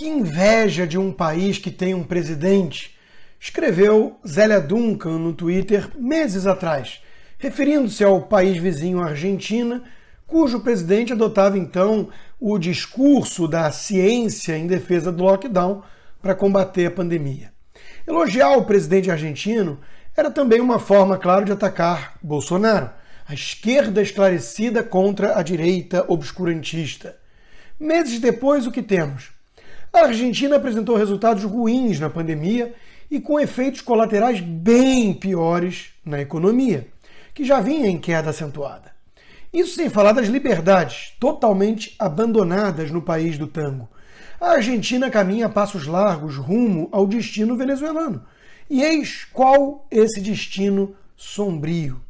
Que inveja de um país que tem um presidente, escreveu Zélia Duncan no Twitter meses atrás, referindo-se ao país vizinho Argentina, cujo presidente adotava então o discurso da ciência em defesa do lockdown para combater a pandemia. Elogiar o presidente argentino era também uma forma, claro, de atacar Bolsonaro, a esquerda esclarecida contra a direita obscurantista. Meses depois, o que temos? A Argentina apresentou resultados ruins na pandemia e com efeitos colaterais bem piores na economia, que já vinha em queda acentuada. Isso sem falar das liberdades totalmente abandonadas no país do tango. A Argentina caminha a passos largos rumo ao destino venezuelano. E eis qual esse destino sombrio.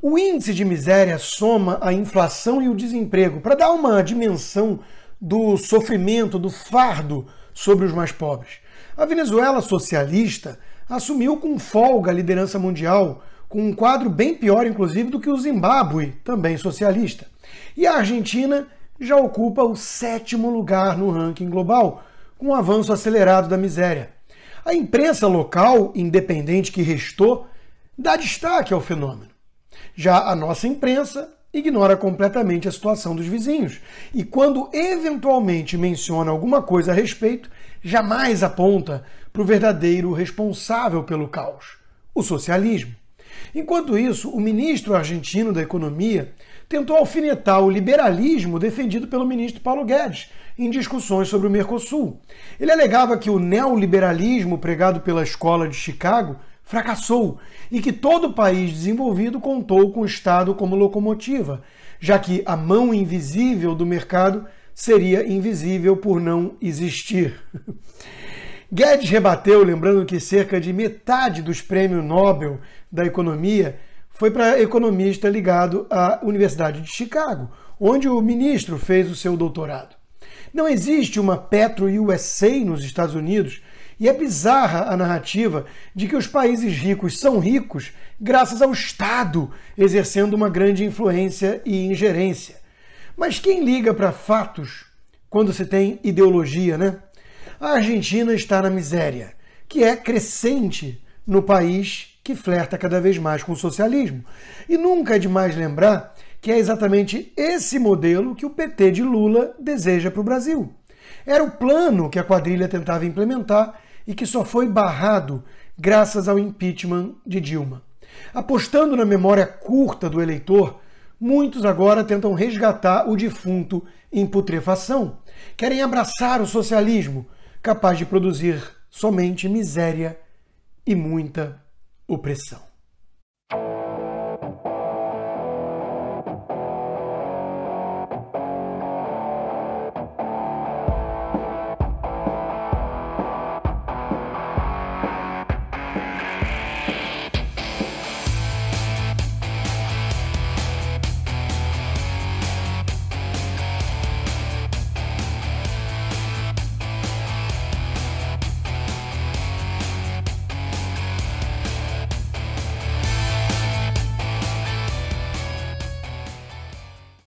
O índice de miséria soma a inflação e o desemprego para dar uma dimensão do sofrimento, do fardo sobre os mais pobres. A Venezuela socialista assumiu com folga a liderança mundial, com um quadro bem pior, inclusive, do que o Zimbábue, também socialista. E a Argentina já ocupa o sétimo lugar no ranking global, com um avanço acelerado da miséria. A imprensa local, independente que restou, dá destaque ao fenômeno. Já a nossa imprensa ignora completamente a situação dos vizinhos e, quando eventualmente menciona alguma coisa a respeito, jamais aponta para o verdadeiro responsável pelo caos o socialismo. Enquanto isso, o ministro argentino da Economia tentou alfinetar o liberalismo defendido pelo ministro Paulo Guedes em discussões sobre o Mercosul. Ele alegava que o neoliberalismo pregado pela escola de Chicago fracassou e que todo país desenvolvido contou com o Estado como locomotiva, já que a mão invisível do mercado seria invisível por não existir. Guedes rebateu, lembrando que cerca de metade dos prêmios Nobel da economia foi para economista ligado à Universidade de Chicago, onde o ministro fez o seu doutorado. Não existe uma Petro USA nos Estados Unidos e é bizarra a narrativa de que os países ricos são ricos graças ao Estado exercendo uma grande influência e ingerência. Mas quem liga para fatos quando se tem ideologia, né? A Argentina está na miséria, que é crescente no país que flerta cada vez mais com o socialismo. E nunca é demais lembrar que é exatamente esse modelo que o PT de Lula deseja para o Brasil. Era o plano que a quadrilha tentava implementar e que só foi barrado graças ao impeachment de Dilma. Apostando na memória curta do eleitor, muitos agora tentam resgatar o defunto em putrefação. Querem abraçar o socialismo, capaz de produzir somente miséria e muita opressão.